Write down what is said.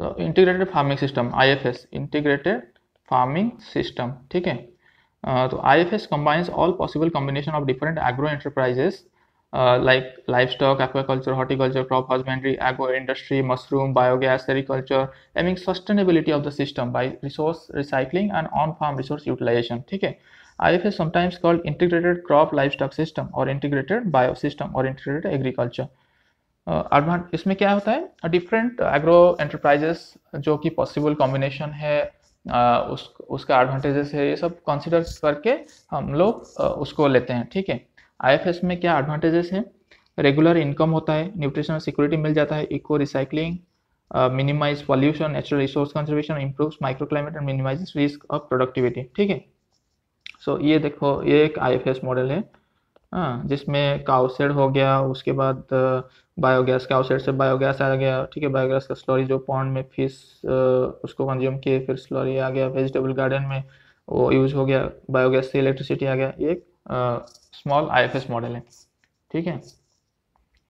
तो integrated farming system IFS integrated farming system ठीक है uh, तो IFS combines all possible combination of different agro enterprises like livestock aquaculture horticulture crop husbandry agro industry mushroom biogas sericulture aiming sustainability of the system by resource recycling and on farm resource utilization ठीक है IF is sometimes called integrated crop livestock system or integrated bio system or integrated agriculture इसमें क्या होता है different agro enterprises जो कि possible combination है उस उसका एडवांटेजेस है ये सब कंसिडर करके हम लोग उसको लेते हैं ठीक है आईएफएस में क्या एडवांटेजेस हैं रेगुलर इनकम होता है न्यूट्रिशनल सिक्योरिटी मिल जाता है eco recycling minimize pollution natural resource conservation improve micro climate and minimize risk of productivity ठीक है सो ये देखो ये एक आई मॉडल है हाँ जिसमें काउसेड हो गया उसके बाद बायोगैस काउसेड से बायोगैस आ गया ठीक है बायोगैस का स्लॉरी जो पॉन्ड में फिश उसको कंज्यूम किए फिर स्लॉरी आ गया वेजिटेबल गार्डन में वो यूज हो गया बायोगैस से इलेक्ट्रिसिटी आ गया ये एक स्मॉल आईएफएस मॉडल है ठीक है